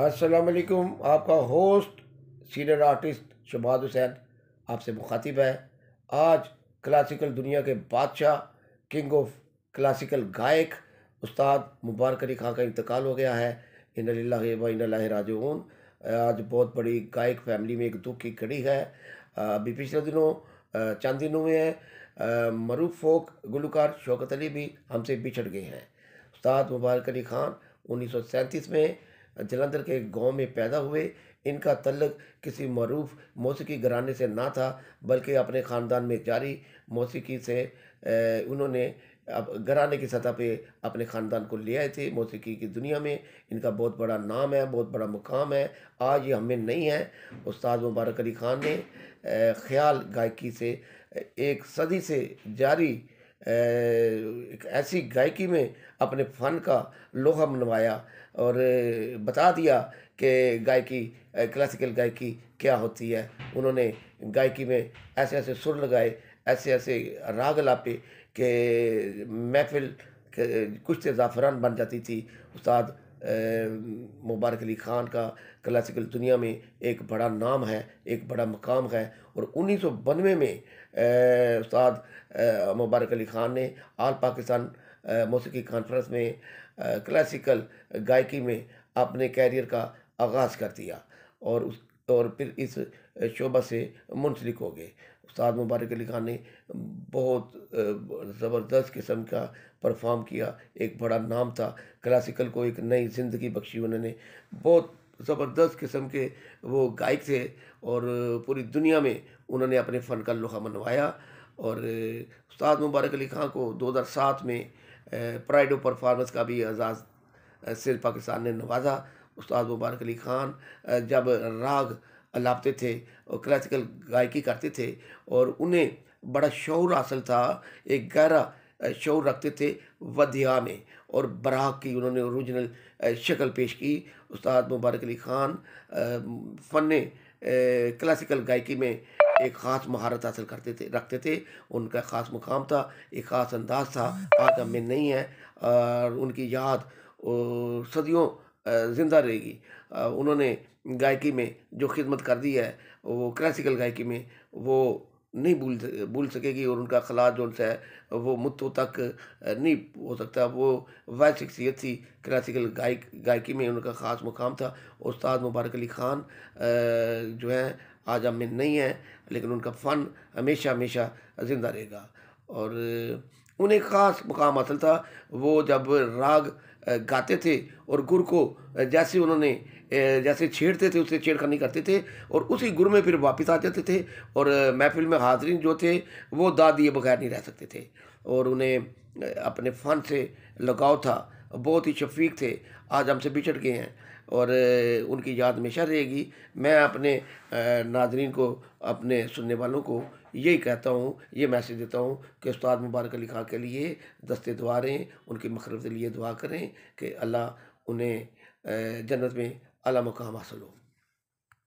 असलकुम आपका host senior artist Shabad Hussain आपसे मुखातिब है आज क्लासिकल दुनिया के बादशाह किंग ऑफ क्लासिकल गायक उस्ताद मुबारक अली खां का इंतकाल हो गया है इन ला राजून आज बहुत बड़ी गायक फैमिली में एक दुख की घड़ी है अभी पिछले दिनों चंद दिनों में मरूफ फोक गुलकार शौकत अली भी हमसे बिछड़ गए हैं उस्ताद मुबारक अली खान उन्नीस सौ सैंतीस में जलंधर के गांव में पैदा हुए इनका तल्लक किसी मरूफ मौसीकी घराने से ना था बल्कि अपने ख़ानदान में जारी मौसीकी से उन्होंने अब घराने की सतह पे अपने ख़ानदान को ले आए थे मौसीकी की दुनिया में इनका बहुत बड़ा नाम है बहुत बड़ा मुकाम है आज ये हमें नहीं है उस्ताद मुबारक अली ख़ान ने ख्याल गायकी से एक सदी से जारी ऐसी गायकी में अपने फ़न का लोहा मनवाया और बता दिया कि गायकी क्लासिकल गायकी क्या होती है उन्होंने गायकी में ऐसे ऐसे सुर लगाए ऐसे ऐसे राग लापे कि महफिल कुछ से ज़ाफ़रान बन जाती थी उस्ताद मुबारक अली ख़ान का क्लासिकल दुनिया में एक बड़ा नाम है एक बड़ा मकाम है और उन्नीस सौ बानवे में उस्ताद मुबारक अली ख़ान ने आल पाकिस्तान मौसीकी कॉन्फ्रेंस में क्लासिकल गायकी में अपने कैरियर का आगाज़ कर दिया और उस और फिर इस शोबा से मुंसलिक हो गए उस्ताद मुबारक अली खान ने बहुत ज़बरदस्त किस्म का परफॉर्म किया एक बड़ा नाम था क्लासिकल को एक नई ज़िंदगी बख्शी उन्होंने बहुत ज़बरदस्त किस्म के वो गायक थे और पूरी दुनिया में उन्होंने अपने फ़न का लोहा मनवाया और उस्ताद मुबारक अली खां को 2007 में प्राइड ऑफ परफॉर्मेंस का भी एजाज़ सिर्फ पाकिस्तान ने नवाजा उस्ताद मुबारक अली खान जब राग लापते थे और क्लासिकल गायकी करते थे और उन्हें बड़ा शौर हासिल था एक गहरा शौर रखते थे वध्या में और बराग की उन्होंने ओरिजिनल शक्ल पेश की उस्ताद मुबारक अली खान फ़न क्लासिकल गायकी में एक ख़ास महारत हासिल करते थे रखते थे उनका ख़ास मुकाम था एक ख़ास अंदाज था आज हमें नहीं है और उनकी याद सदियों ज़िंदा रहेगी उन्होंने गायकी में जो खिदमत कर दी है वो क्लासिकल गायकी में वो नहीं भूल भूल सकेगी और उनका खला जो है वो मुत्तों तक नहीं हो सकता वो वह शख्सियत थी क्लासिकल गायक गायकी में उनका ख़ास मुकाम था उस्ताद मुबारक अली ख़ान जो है आज हमें में नहीं हैं लेकिन उनका फ़न हमेशा हमेशा ज़िंदा रहेगा और उन्हें ख़ास मुकाम हासिल था वो जब राग गाते थे और गुर को जैसे उन्होंने जैसे छेड़ते थे उससे छेड़खानी करते थे और उसी गुर में फिर वापस आ जाते थे और महफिल में हाजरीन जो थे वो दा दिए बगैर नहीं रह सकते थे और उन्हें अपने फ़न से लगाव था बहुत ही शफीक थे आज हमसे बिछड़ गए हैं और उनकी याद हमेशा रहेगी मैं अपने नाजरीन को अपने सुनने वालों को यही कहता हूँ ये मैसेज देता हूँ कि उस्ताद मुबारक अली खां के लिए दस्ते दुआ रहें उनकी मखरब के लिए दुआ करें कि अल्लाह उन्हें जन्नत में अला मकाम हासिल हो